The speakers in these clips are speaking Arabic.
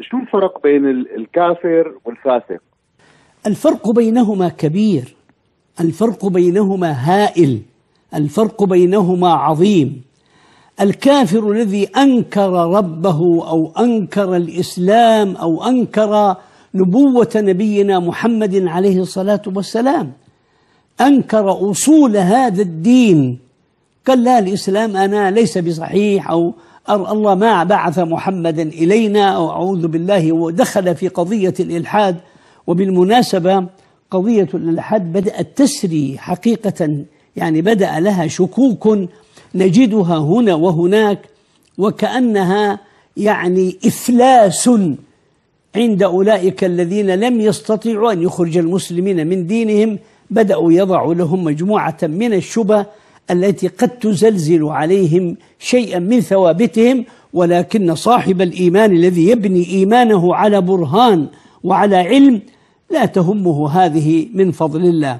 شو الفرق بين الكافر والفاسق الفرق بينهما كبير الفرق بينهما هائل الفرق بينهما عظيم الكافر الذي انكر ربه او انكر الاسلام او انكر نبوه نبينا محمد عليه الصلاه والسلام انكر اصول هذا الدين قال لا الاسلام انا ليس بصحيح او الله ما بعث محمدا إلينا وأعوذ بالله ودخل في قضية الإلحاد وبالمناسبة قضية الإلحاد بدأت تسري حقيقة يعني بدأ لها شكوك نجدها هنا وهناك وكأنها يعني إفلاس عند أولئك الذين لم يستطيعوا أن يخرج المسلمين من دينهم بدأوا يضعوا لهم مجموعة من الشبه التي قد تزلزل عليهم شيئا من ثوابتهم ولكن صاحب الايمان الذي يبني ايمانه على برهان وعلى علم لا تهمه هذه من فضل الله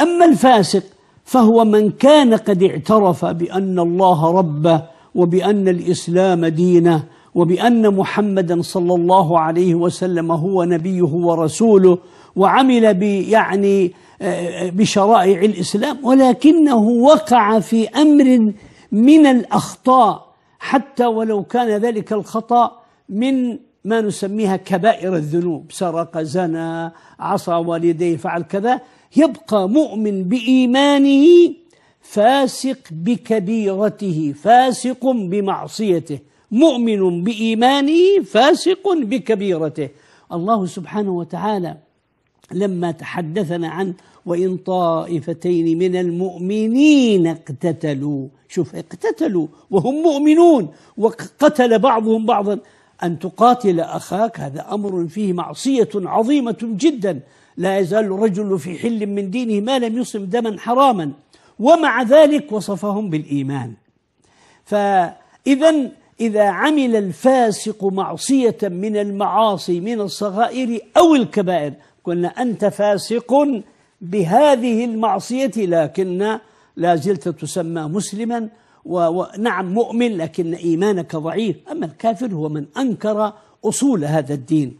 اما الفاسق فهو من كان قد اعترف بان الله ربه وبان الاسلام دينه وبأن محمدا صلى الله عليه وسلم هو نبيه ورسوله وعمل يعني آه، آه، بشرائع الإسلام ولكنه وقع في أمر من الأخطاء حتى ولو كان ذلك الخطأ من ما نسميها كبائر الذنوب سرق زنى عصى والديه فعل كذا يبقى مؤمن بإيمانه فاسق بكبيرته فاسق بمعصيته مؤمن بإيمانه فاسق بكبيرته الله سبحانه وتعالى لما تحدثنا عن وإن طائفتين من المؤمنين اقتتلوا شوف اقتتلوا وهم مؤمنون وقتل بعضهم بعضا أن تقاتل أخاك هذا أمر فيه معصية عظيمة جدا لا يزال الرجل في حل من دينه ما لم يصم دما حراما ومع ذلك وصفهم بالإيمان فإذا إذا عمل الفاسق معصية من المعاصي من الصغائر أو الكبائر قلنا أنت فاسق بهذه المعصية لكن لا زلت تسمى مسلما ونعم مؤمن لكن إيمانك ضعيف أما الكافر هو من أنكر أصول هذا الدين